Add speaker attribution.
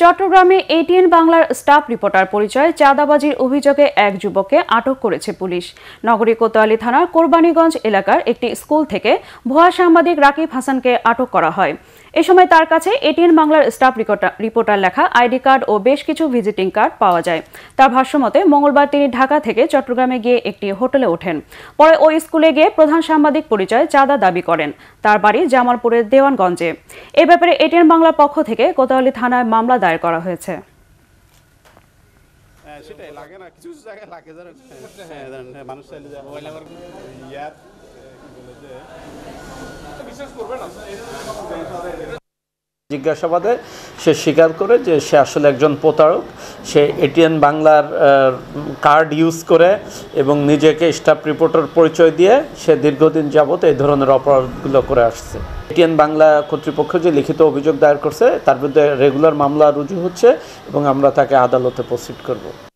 Speaker 1: চট্টগ্রামে এটিএন বাংলার staff reporter পরিচয় চাঁদাবাজির অভিযোগে এক যুবককে আটক করেছে পুলিশ নগরী কোতোয়ালি থানার কোরবানীগঞ্জ এলাকার একটি স্কুল থেকে ভুয়া সাংবাদিক রাকিব হাসানকে আটক করা হয় এ সময় তার কাছে এটিএন বাংলার স্টাফ রিপোর্টার লেখা আইডি কার্ড ও বেশ কিছু ভিজিটিং কার্ড পাওয়া যায় তার ভাষ্যমতে মঙ্গলবার তিনি ঢাকা থেকে চট্টগ্রামে গিয়ে একটি হোটেলে ওঠেন পরে ওই স্কুলে গিয়ে প্রধান সাংবাদিক পরিচয় চাঁদা দাবি করেন তার বাড়ি জামালপুরের দেওয়ানগঞ্জে এ ব্যাপারে এটিএন বাংলার পক্ষ থেকে কোতোয়ালি থানায় মামলা দায়ের করা হয়েছে
Speaker 2: হ্যাঁ, সেটাই লাগে না কিছু কিছু জায়গায় লাগে হ্যাঁ, হ্যাঁ, মানুষ চাইলে বিশ্বাস আচ্ছা,
Speaker 3: জিজ্ঞাসাবাদে সে স্বীকার করে যে সে আসলে একজন প্রতারক সে এটিএন বাংলার কার্ড ইউজ করে এবং নিজেকে স্টাফ রিপোর্টার পরিচয় দিয়ে সে দীর্ঘদিন যাবৎ এই ধরনের অপরাধগুলো করে আসছে এটিএন বাংলা কর্তৃপক্ষ যে লিখিত অভিযোগ দায়ের করছে তার বিরুদ্ধে রেগুলার মামলা রুজু হচ্ছে এবং আমরা তাকে আদালতে প্রসিড করব